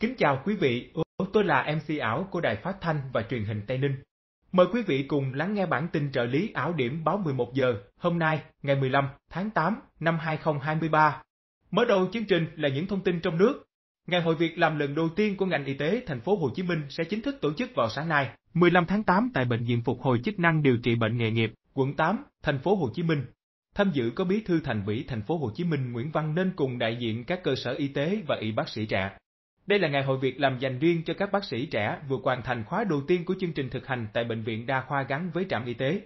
Kính chào quý vị, tôi là MC ảo của Đài Phát Thanh và Truyền hình Tây Ninh. Mời quý vị cùng lắng nghe bản tin trợ lý ảo điểm báo 11 giờ hôm nay, ngày 15 tháng 8 năm 2023. Mở đầu chương trình là những thông tin trong nước. Ngày hội việc làm lần đầu tiên của ngành y tế thành phố Hồ Chí Minh sẽ chính thức tổ chức vào sáng nay, 15 tháng 8 tại bệnh viện phục hồi chức năng điều trị bệnh nghề nghiệp, quận 8, thành phố Hồ Chí Minh. Tham dự có Bí thư Thành ủy thành phố Hồ Chí Minh Nguyễn Văn Nên cùng đại diện các cơ sở y tế và y bác sĩ trẻ. Đây là ngày hội việc làm dành riêng cho các bác sĩ trẻ vừa hoàn thành khóa đầu tiên của chương trình thực hành tại bệnh viện đa khoa gắn với trạm y tế.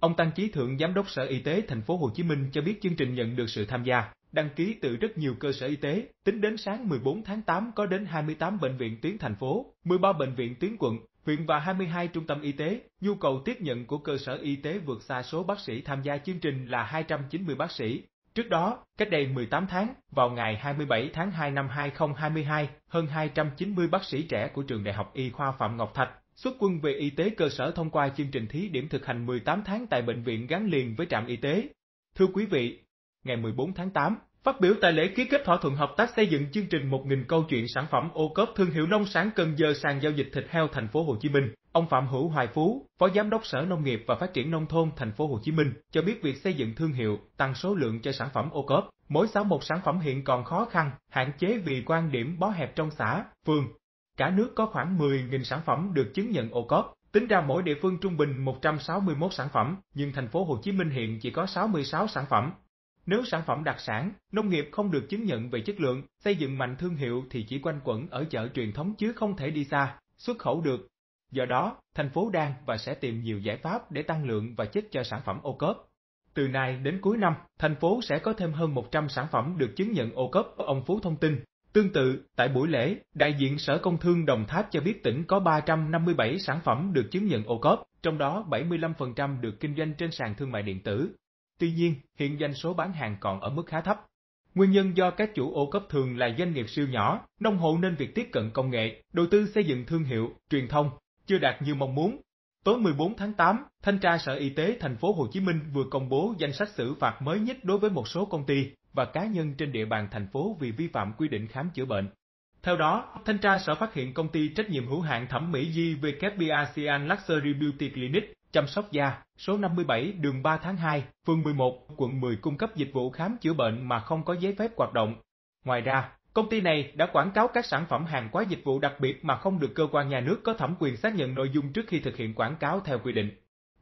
Ông Tăng Chí Thượng, Giám đốc Sở Y tế Thành phố Hồ Chí Minh cho biết chương trình nhận được sự tham gia, đăng ký từ rất nhiều cơ sở y tế. Tính đến sáng 14 tháng 8 có đến 28 bệnh viện tuyến thành phố, 13 bệnh viện tuyến quận, huyện và 22 trung tâm y tế. Nhu cầu tiếp nhận của cơ sở y tế vượt xa số bác sĩ tham gia chương trình là 290 bác sĩ, Trước đó, cách đây 18 tháng, vào ngày 27 tháng 2 năm 2022, hơn 290 bác sĩ trẻ của trường Đại học Y khoa Phạm Ngọc Thạch xuất quân về y tế cơ sở thông qua chương trình thí điểm thực hành 18 tháng tại bệnh viện gắn liền với trạm y tế. Thưa quý vị, ngày 14 tháng 8, Phát biểu tại lễ ký kết thỏa thuận hợp tác xây dựng chương trình 1000 câu chuyện sản phẩm ô cốp thương hiệu nông sản Cần Giờ sàn giao dịch thịt heo thành phố Hồ Chí Minh, ông Phạm Hữu Hoài Phú, Phó Giám đốc Sở Nông nghiệp và Phát triển nông thôn thành phố Hồ Chí Minh cho biết việc xây dựng thương hiệu, tăng số lượng cho sản phẩm ô cốp, mỗi xã một sản phẩm hiện còn khó khăn, hạn chế vì quan điểm bó hẹp trong xã, phường. Cả nước có khoảng 10.000 sản phẩm được chứng nhận ô cốp, Tính ra mỗi địa phương trung bình 161 sản phẩm, nhưng thành phố Hồ Chí Minh hiện chỉ có 66 sản phẩm, nếu sản phẩm đặc sản, nông nghiệp không được chứng nhận về chất lượng, xây dựng mạnh thương hiệu thì chỉ quanh quẩn ở chợ truyền thống chứ không thể đi xa, xuất khẩu được. Do đó, thành phố đang và sẽ tìm nhiều giải pháp để tăng lượng và chất cho sản phẩm ô cốp. Từ nay đến cuối năm, thành phố sẽ có thêm hơn 100 sản phẩm được chứng nhận ô cốp, ông Phú thông tin. Tương tự, tại buổi lễ, đại diện Sở Công Thương Đồng Tháp cho biết tỉnh có 357 sản phẩm được chứng nhận ô cốp, trong đó 75% được kinh doanh trên sàn thương mại điện tử, Tuy nhiên, hiện doanh số bán hàng còn ở mức khá thấp. Nguyên nhân do các chủ ô cấp thường là doanh nghiệp siêu nhỏ, nông hộ nên việc tiếp cận công nghệ, đầu tư xây dựng thương hiệu, truyền thông chưa đạt như mong muốn. Tối 14 tháng 8, thanh tra Sở Y tế thành phố Hồ Chí Minh vừa công bố danh sách xử phạt mới nhất đối với một số công ty và cá nhân trên địa bàn thành phố vì vi phạm quy định khám chữa bệnh. Theo đó, thanh tra sở phát hiện công ty trách nhiệm hữu hạn thẩm mỹ JVKP ASEAN Luxury Beauty Clinic chăm sóc da, số 57 đường 3 tháng 2, phường 11, quận 10 cung cấp dịch vụ khám chữa bệnh mà không có giấy phép hoạt động. Ngoài ra, công ty này đã quảng cáo các sản phẩm hàng hóa dịch vụ đặc biệt mà không được cơ quan nhà nước có thẩm quyền xác nhận nội dung trước khi thực hiện quảng cáo theo quy định.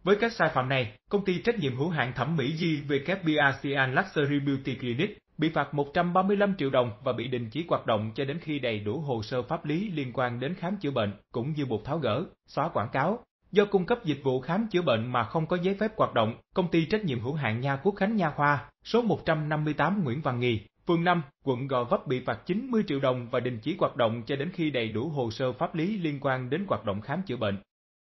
Với các sai phạm này, công ty trách nhiệm hữu hạn thẩm mỹ JVKBACN Luxury Beauty Clinic bị phạt 135 triệu đồng và bị đình chỉ hoạt động cho đến khi đầy đủ hồ sơ pháp lý liên quan đến khám chữa bệnh, cũng như buộc tháo gỡ, xóa quảng cáo, do cung cấp dịch vụ khám chữa bệnh mà không có giấy phép hoạt động, công ty trách nhiệm hữu hạn Nha Quốc Khánh Nha Khoa, số 158 Nguyễn Văn Nghi, phường 5, quận Gò Vấp bị phạt 90 triệu đồng và đình chỉ hoạt động cho đến khi đầy đủ hồ sơ pháp lý liên quan đến hoạt động khám chữa bệnh.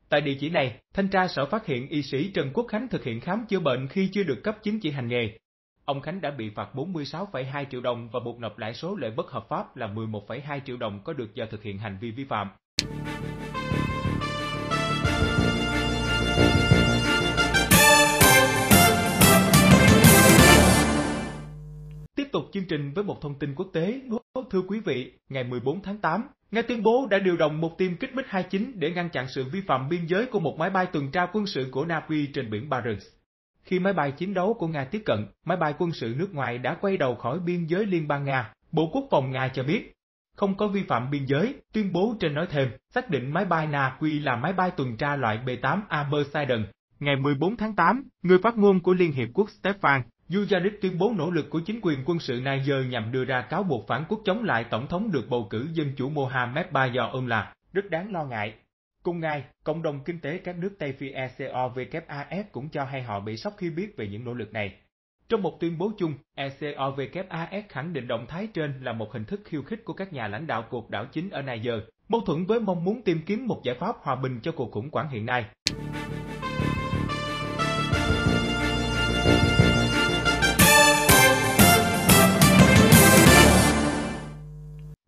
Tại địa chỉ này, thanh tra sở phát hiện y sĩ Trần Quốc Khánh thực hiện khám chữa bệnh khi chưa được cấp chứng chỉ hành nghề. Ông Khánh đã bị phạt 46,2 triệu đồng và buộc nộp lại số lợi bất hợp pháp là 11,2 triệu đồng có được do thực hiện hành vi vi phạm. tục chương trình với một thông tin quốc tế. Thưa quý vị, ngày 14 tháng 8, Nga tuyên bố đã điều động một tiêm kích MiG-29 để ngăn chặn sự vi phạm biên giới của một máy bay tuần tra quân sự của Na Uy trên biển Barents. Khi máy bay chiến đấu của Nga tiếp cận, máy bay quân sự nước ngoài đã quay đầu khỏi biên giới Liên bang Nga, Bộ Quốc phòng Nga cho biết. Không có vi phạm biên giới, tuyên bố trên nói thêm, xác định máy bay Na Uy là máy bay tuần tra loại B-8A Poseidon. Ngày 14 tháng 8, người phát ngôn của Liên Hiệp Quốc Stefan Dujaric tuyên bố nỗ lực của chính quyền quân sự Niger nhằm đưa ra cáo buộc phản quốc chống lại Tổng thống được bầu cử dân chủ Mohamed Bazoum là rất đáng lo ngại. Cùng ngày, cộng đồng kinh tế các nước Tây Phi ECOWAS cũng cho hay họ bị sốc khi biết về những nỗ lực này. Trong một tuyên bố chung, ECOWAS khẳng định động thái trên là một hình thức khiêu khích của các nhà lãnh đạo cuộc đảo chính ở Niger, mâu thuẫn với mong muốn tìm kiếm một giải pháp hòa bình cho cuộc khủng hoảng hiện nay.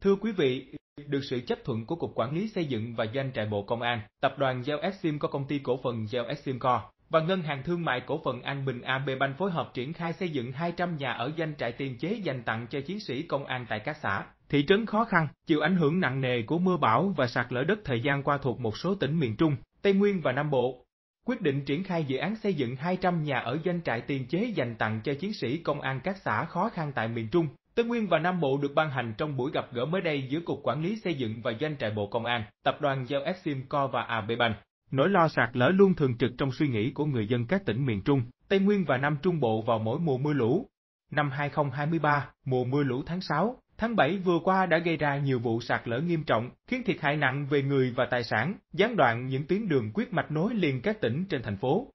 Thưa quý vị, được sự chấp thuận của Cục Quản lý Xây dựng và Doanh trại Bộ Công an, tập đoàn Gieo Exim có công ty cổ phần Gieo Exim Co và Ngân hàng Thương mại Cổ phần An Bình AB Banh phối hợp triển khai xây dựng 200 nhà ở danh trại tiền chế dành tặng cho chiến sĩ công an tại các xã, thị trấn khó khăn, chịu ảnh hưởng nặng nề của mưa bão và sạt lở đất thời gian qua thuộc một số tỉnh miền Trung, Tây Nguyên và Nam Bộ. Quyết định triển khai dự án xây dựng 200 nhà ở danh trại tiền chế dành tặng cho chiến sĩ công an các xã khó khăn tại miền Trung, Tây Nguyên và Nam Bộ được ban hành trong buổi gặp gỡ mới đây giữa Cục Quản lý Xây dựng và Doanh trại Bộ Công an, Tập đoàn Giao Co và ABBank. Nỗi lo sạt lở luôn thường trực trong suy nghĩ của người dân các tỉnh miền Trung, Tây Nguyên và Nam Trung Bộ vào mỗi mùa mưa lũ. Năm 2023, mùa mưa lũ tháng 6, tháng 7 vừa qua đã gây ra nhiều vụ sạt lở nghiêm trọng, khiến thiệt hại nặng về người và tài sản, gián đoạn những tuyến đường quyết mạch nối liền các tỉnh trên thành phố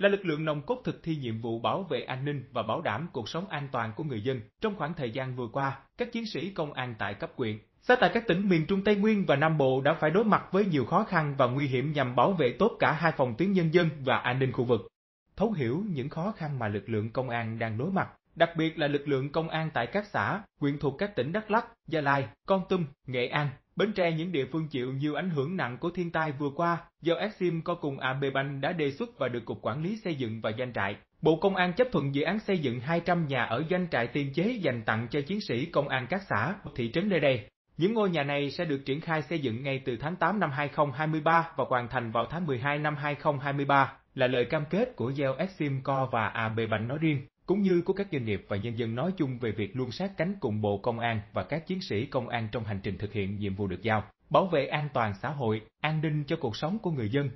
là lực lượng nòng cốt thực thi nhiệm vụ bảo vệ an ninh và bảo đảm cuộc sống an toàn của người dân. Trong khoảng thời gian vừa qua, các chiến sĩ công an tại cấp quyện, xã tại các tỉnh miền Trung Tây Nguyên và Nam Bộ đã phải đối mặt với nhiều khó khăn và nguy hiểm nhằm bảo vệ tốt cả hai phòng tuyến nhân dân và an ninh khu vực. Thấu hiểu những khó khăn mà lực lượng công an đang đối mặt, đặc biệt là lực lượng công an tại các xã, huyện thuộc các tỉnh Đắk Lắk, Gia Lai, Con Tum, Nghệ An, Bến Tre những địa phương chịu nhiều ảnh hưởng nặng của thiên tai vừa qua, do Exim co cùng Bank đã đề xuất và được Cục Quản lý Xây dựng và danh trại. Bộ Công an chấp thuận dự án xây dựng 200 nhà ở danh trại tiền chế dành tặng cho chiến sĩ công an các xã, thị trấn nơi đây. Những ngôi nhà này sẽ được triển khai xây dựng ngay từ tháng 8 năm 2023 và hoàn thành vào tháng 12 năm 2023, là lời cam kết của Yale Exim Co và AB Bank nói riêng cũng như của các doanh nghiệp và nhân dân nói chung về việc luôn sát cánh cùng Bộ Công an và các chiến sĩ công an trong hành trình thực hiện nhiệm vụ được giao, bảo vệ an toàn xã hội, an ninh cho cuộc sống của người dân.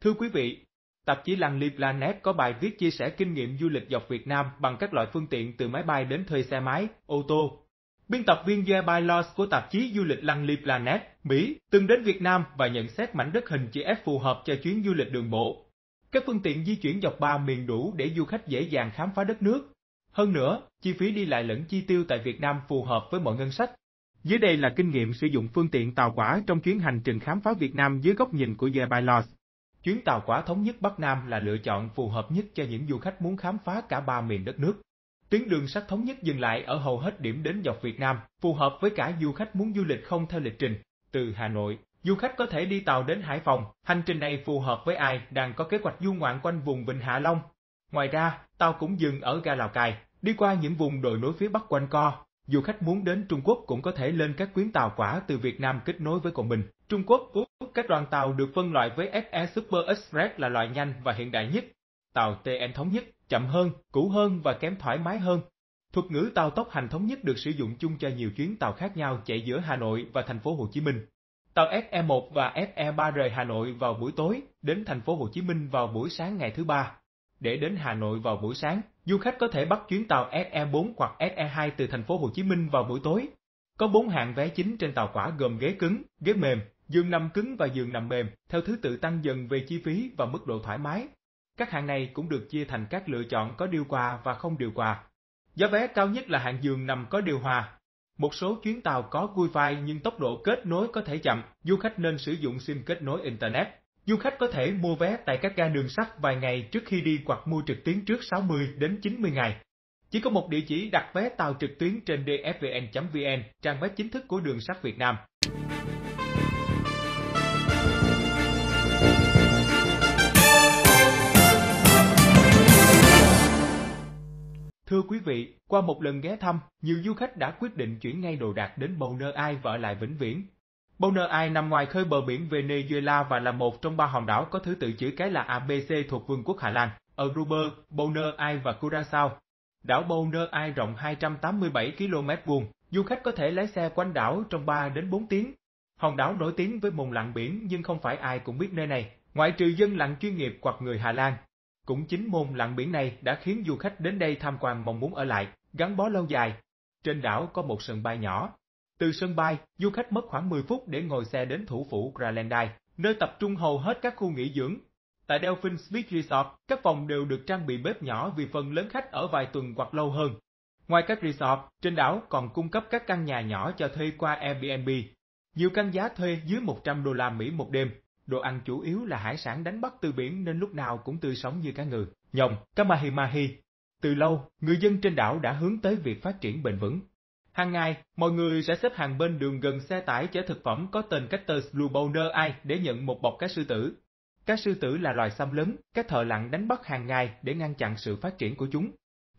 Thưa quý vị, tạp chí Lăng Planet có bài viết chia sẻ kinh nghiệm du lịch dọc Việt Nam bằng các loại phương tiện từ máy bay đến thuê xe máy, ô tô, biên tập viên Joe Bylaws của tạp chí du lịch Lăng Lee Planet, Mỹ, từng đến Việt Nam và nhận xét mảnh đất hình chữ F phù hợp cho chuyến du lịch đường bộ. Các phương tiện di chuyển dọc ba miền đủ để du khách dễ dàng khám phá đất nước. Hơn nữa, chi phí đi lại lẫn chi tiêu tại Việt Nam phù hợp với mọi ngân sách. Dưới đây là kinh nghiệm sử dụng phương tiện tàu quả trong chuyến hành trình khám phá Việt Nam dưới góc nhìn của Joe Bylaws. Chuyến tàu quả thống nhất Bắc Nam là lựa chọn phù hợp nhất cho những du khách muốn khám phá cả ba miền đất nước. Tuyến đường sắt thống nhất dừng lại ở hầu hết điểm đến dọc Việt Nam, phù hợp với cả du khách muốn du lịch không theo lịch trình. Từ Hà Nội, du khách có thể đi tàu đến Hải Phòng, hành trình này phù hợp với ai đang có kế hoạch du ngoạn quanh vùng Vịnh Hạ Long. Ngoài ra, tàu cũng dừng ở ga Lào Cai, đi qua những vùng đồi núi phía Bắc quanh co. Du khách muốn đến Trung Quốc cũng có thể lên các chuyến tàu quả từ Việt Nam kết nối với cộng mình. Trung Quốc, các đoàn tàu được phân loại với FE Super Express là loại nhanh và hiện đại nhất, tàu TN thống nhất chậm hơn, cũ hơn và kém thoải mái hơn. Thuật ngữ tàu tốc hành thống nhất được sử dụng chung cho nhiều chuyến tàu khác nhau chạy giữa Hà Nội và thành phố Hồ Chí Minh. Tàu SE1 và SE3 rời Hà Nội vào buổi tối, đến thành phố Hồ Chí Minh vào buổi sáng ngày thứ ba. Để đến Hà Nội vào buổi sáng, du khách có thể bắt chuyến tàu SE4 hoặc SE2 từ thành phố Hồ Chí Minh vào buổi tối. Có 4 hạng vé chính trên tàu quả gồm ghế cứng, ghế mềm, giường nằm cứng và giường nằm mềm, theo thứ tự tăng dần về chi phí và mức độ thoải mái, các hạng này cũng được chia thành các lựa chọn có điều hòa và không điều hòa. Giá vé cao nhất là hạng giường nằm có điều hòa. Một số chuyến tàu có Wi-Fi nhưng tốc độ kết nối có thể chậm, du khách nên sử dụng SIM kết nối Internet. Du khách có thể mua vé tại các ga đường sắt vài ngày trước khi đi hoặc mua trực tuyến trước 60 đến 90 ngày. Chỉ có một địa chỉ đặt vé tàu trực tuyến trên dfvn.vn, trang web chính thức của đường sắt Việt Nam. Thưa quý vị, qua một lần ghé thăm, nhiều du khách đã quyết định chuyển ngay đồ đạc đến Bầu Nơ và ở lại vĩnh viễn. Bầu Nơ nằm ngoài khơi bờ biển Venezuela và là một trong ba hòn đảo có thứ tự chữ cái là ABC thuộc Vương quốc Hà Lan, ở Ruber, Nơ Ai và Curaçao. Đảo Bầu Nơ rộng 287 km vuông, du khách có thể lái xe quanh đảo trong 3 đến 4 tiếng. Hòn đảo nổi tiếng với môn lặng biển nhưng không phải ai cũng biết nơi này, ngoại trừ dân lặn chuyên nghiệp hoặc người Hà Lan. Cũng chính môn lặn biển này đã khiến du khách đến đây tham quan mong muốn ở lại, gắn bó lâu dài. Trên đảo có một sân bay nhỏ. Từ sân bay, du khách mất khoảng 10 phút để ngồi xe đến thủ phủ Gralendai, nơi tập trung hầu hết các khu nghỉ dưỡng. Tại Delphin Beach Resort, các phòng đều được trang bị bếp nhỏ vì phần lớn khách ở vài tuần hoặc lâu hơn. Ngoài các resort, trên đảo còn cung cấp các căn nhà nhỏ cho thuê qua Airbnb. Nhiều căn giá thuê dưới 100 đô la Mỹ một đêm, Đồ ăn chủ yếu là hải sản đánh bắt từ biển nên lúc nào cũng tươi sống như cá ngừ, nhồng, cá mahi mahi. Từ lâu, người dân trên đảo đã hướng tới việc phát triển bền vững. Hàng ngày, mọi người sẽ xếp hàng bên đường gần xe tải chở thực phẩm có tên Cactus blueboner Eye để nhận một bọc cá sư tử. Cá sư tử là loài xâm lớn, các thợ lặn đánh bắt hàng ngày để ngăn chặn sự phát triển của chúng.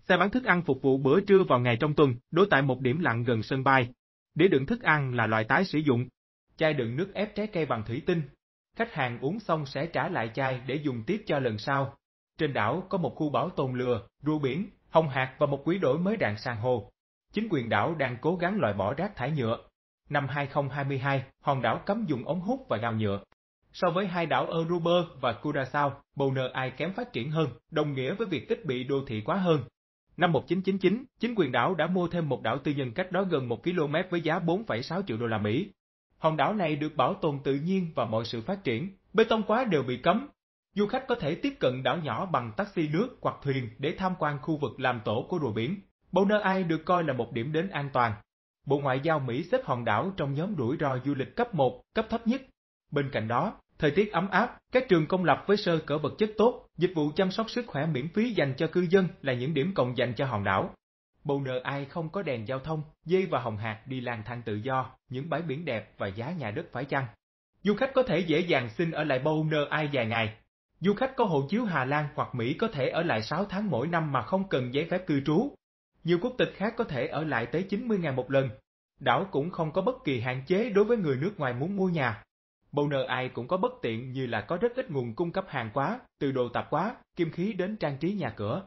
Xe bán thức ăn phục vụ bữa trưa vào ngày trong tuần, đối tại một điểm lặng gần sân bay. Để đựng thức ăn là loại tái sử dụng. Chai đựng nước ép trái cây bằng thủy tinh, Khách hàng uống xong sẽ trả lại chai để dùng tiếp cho lần sau. Trên đảo có một khu bảo tồn lừa, rùa biển, hồng hạc và một quý đổi mới đạn san hồ. Chính quyền đảo đang cố gắng loại bỏ rác thải nhựa. Năm 2022, hòn đảo cấm dùng ống hút và gao nhựa. So với hai đảo Aruba và Curacao, Bonaire ai kém phát triển hơn, đồng nghĩa với việc tích bị đô thị quá hơn. Năm 1999, chính quyền đảo đã mua thêm một đảo tư nhân cách đó gần 1 km với giá 4,6 triệu đô la Mỹ, hòn đảo này được bảo tồn tự nhiên và mọi sự phát triển, bê tông quá đều bị cấm. Du khách có thể tiếp cận đảo nhỏ bằng taxi nước hoặc thuyền để tham quan khu vực làm tổ của rùa biển. Bonner Isle được coi là một điểm đến an toàn. Bộ Ngoại giao Mỹ xếp hòn đảo trong nhóm rủi ro du lịch cấp 1, cấp thấp nhất. Bên cạnh đó, thời tiết ấm áp, các trường công lập với sơ cỡ vật chất tốt, dịch vụ chăm sóc sức khỏe miễn phí dành cho cư dân là những điểm cộng dành cho hòn đảo. Bầu nờ ai không có đèn giao thông, dê và hồng hạt đi lang thang tự do, những bãi biển đẹp và giá nhà đất phải chăng. Du khách có thể dễ dàng xin ở lại Bầu nờ ai vài ngày. Du khách có hộ chiếu Hà Lan hoặc Mỹ có thể ở lại 6 tháng mỗi năm mà không cần giấy phép cư trú. Nhiều quốc tịch khác có thể ở lại tới 90 ngày một lần. Đảo cũng không có bất kỳ hạn chế đối với người nước ngoài muốn mua nhà. Bầu nờ ai cũng có bất tiện như là có rất ít nguồn cung cấp hàng quá, từ đồ tạp quá, kim khí đến trang trí nhà cửa,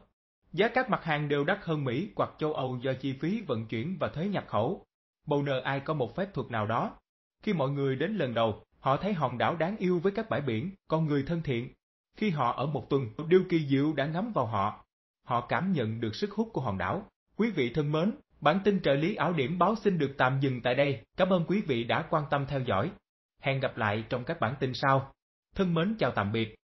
Giá các mặt hàng đều đắt hơn Mỹ hoặc châu Âu do chi phí vận chuyển và thuế nhập khẩu. Bầu Bonner ai có một phép thuật nào đó. Khi mọi người đến lần đầu, họ thấy hòn đảo đáng yêu với các bãi biển, con người thân thiện. Khi họ ở một tuần, điều kỳ diệu đã ngắm vào họ. Họ cảm nhận được sức hút của hòn đảo. Quý vị thân mến, bản tin trợ lý áo điểm báo xin được tạm dừng tại đây. Cảm ơn quý vị đã quan tâm theo dõi. Hẹn gặp lại trong các bản tin sau. Thân mến chào tạm biệt.